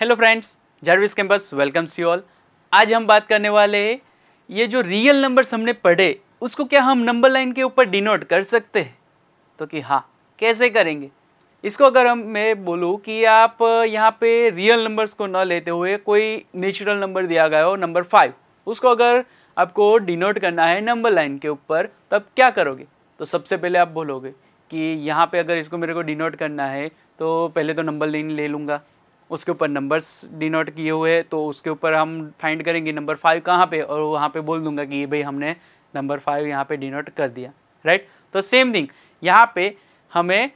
Hello friends Jarvis campus welcomes you all आज हम बात करने वाले हैं ये जो रियल नंबर्स हमने पढ़े उसको क्या हम नंबर लाइन के ऊपर डिनोट कर सकते हैं तो कि हाँ कैसे करेंगे इसको अगर हम मैं बोलूँ कि आप यहाँ पे रियल नंबर्स को ना लेते हुए कोई नेचुरल नंबर दिया गया हो नंबर फाइव उसको अगर आपको डिनोट करना है नंबर लाइन के ऊपर तो आप क्या करोगे तो सबसे पहले आप बोलोगे कि यहाँ पे अगर इसको मेरे को डिनोट करना है तो पहले तो नंबर लाइन ले लूँगा उसके ऊपर नंबर्स डिनोट किए हुए हैं तो उसके ऊपर हम फाइंड करेंगे नंबर फाइव कहाँ पे और वहाँ पे बोल दूंगा कि भाई हमने नंबर फाइव यहाँ पे डिनोट कर दिया राइट तो सेम थिंग यहाँ पे हमें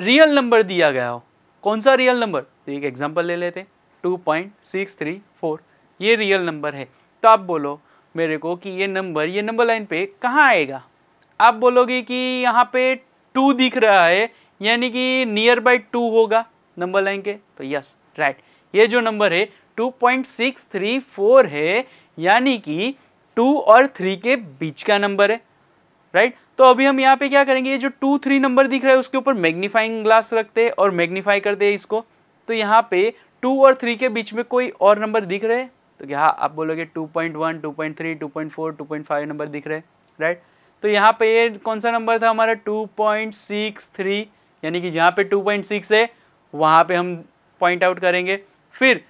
रियल नंबर दिया गया हो कौन सा रियल नंबर तो एक एग्जाम्पल ले लेते हैं two point six three four ये रियल नंबर है तो आप बोलो मेरे को कि ये नंबर ये नंबर लाइन पर कहाँ आएगा आप बोलोगे कि यहाँ पर टू दिख रहा है यानी कि नियर बाई टू होगा नंबर लाएंगे तो यस राइट ये जो नंबर है 2.634 है यानी कि 2 और 3 के बीच का नंबर है राइट right? तो अभी हम यहाँ पे क्या करेंगे ये जो टू थ्री नंबर दिख रहा है उसके ऊपर मैग्नीफाइंग ग्लास रखते हैं और मैग्नीफाई करते हैं इसको तो यहाँ पे टू और थ्री के बीच में कोई और नंबर दिख रहे हैं तो क्या आप बोलोगे two point one two point three two point four two point five number दिख रहे हैं राइट तो यहाँ पे ये कौन सा नंबर था हमारा टू पॉइंट सिक्स थ्री यानी कि जहाँ पे टू पॉइंट सिक्स है वहाँ पे हम पॉइंट आउट करेंगे फिर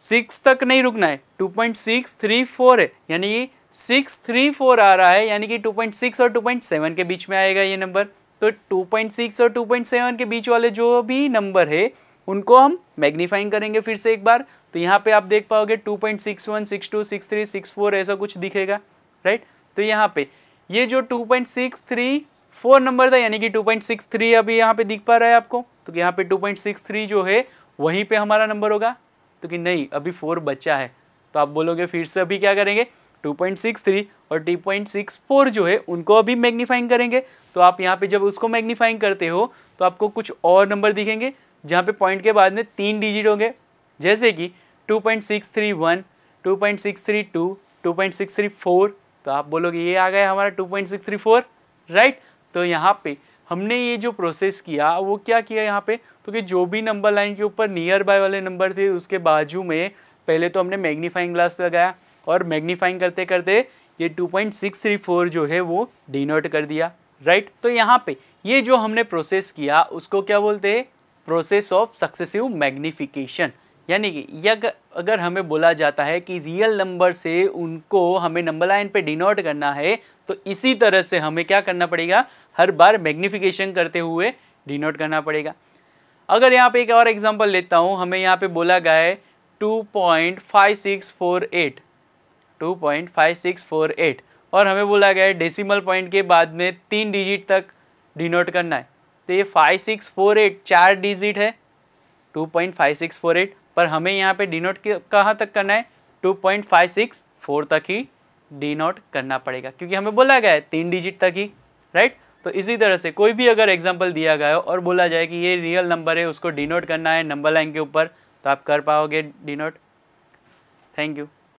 सिक्स तक नहीं रुकना है two point six three four है यानी कि सिक्स थ्री फोर आ रहा है यानी कि टू पॉइंट सिक्स और टू पॉइंट सेवन के बीच में आएगा ये नंबर तो टू पॉइंट सिक्स और टू पॉइंट सेवन के बीच वाले जो भी नंबर है उनको हम मैग्नीफाइंग करेंगे फिर से एक बार तो यहाँ पे आप देख पाओगे two point six one six two six three six four ऐसा कुछ दिखेगा राइट तो यहाँ पे ये जो two point six three four number था यानी कि टू पॉइंट सिक्स थ्री अभी यहाँ पे दिख पा रहा है आपको तो यहाँ पे 2.63 जो है वहीं पे हमारा नंबर होगा तो कि नहीं अभी फोर बचा है तो आप बोलोगे फिर से अभी क्या करेंगे 2.63 और 2.64 जो है उनको अभी मैग्नीफाइंग करेंगे तो आप यहाँ पे जब उसको मैग्नीफाइंग करते हो तो आपको कुछ और नंबर दिखेंगे जहाँ पे पॉइंट के बाद में तीन डिजिट होंगे जैसे कि 2.631, 2.632, 2.634 तो आप बोलोगे ये आ गया हमारा 2.634 राइट तो यहाँ पे हमने ये जो प्रोसेस किया वो क्या किया यहाँ पे तो कि जो भी नंबर लाइन के ऊपर नियर बाय वाले नंबर थे उसके बाजू में पहले तो हमने मैग्नीफाइंग ग्लास लगाया और मैग्नीफाइंग करते करते ये 2.634 जो है वो डिनोट कर दिया राइट तो यहाँ पे ये जो हमने प्रोसेस किया उसको क्या बोलते हैं प्रोसेस ऑफ सक्सेसिव मैग्निफिकेशन यानी कि यग अगर हमें बोला जाता है कि रियल नंबर से उनको हमें नंबर लाइन पे डिनोट करना है तो इसी तरह से हमें क्या करना पड़ेगा हर बार मैग्निफिकेशन करते हुए डिनोट करना पड़ेगा अगर यहाँ पे एक और एग्जांपल लेता हूँ हमें यहाँ पे बोला गया है 2.5648 2.5648 और हमें बोला गया है डेसीमल पॉइंट के बाद में तीन डिजिट तक डिनोट करना है तो ये एट चार डिजिट है 2.5648 पर हमें यहाँ पे डिनोट कहाँ तक करना है two point five six four तक ही डिनोट करना पड़ेगा क्योंकि हमें बोला गया है तीन डिजिट तक ही राइट तो इसी तरह से कोई भी अगर एग्जाम्पल दिया गया हो और बोला जाए कि ये रियल नंबर है उसको डिनोट करना है नंबर लाइन के ऊपर तो आप कर पाओगे डिनोट थैंक यू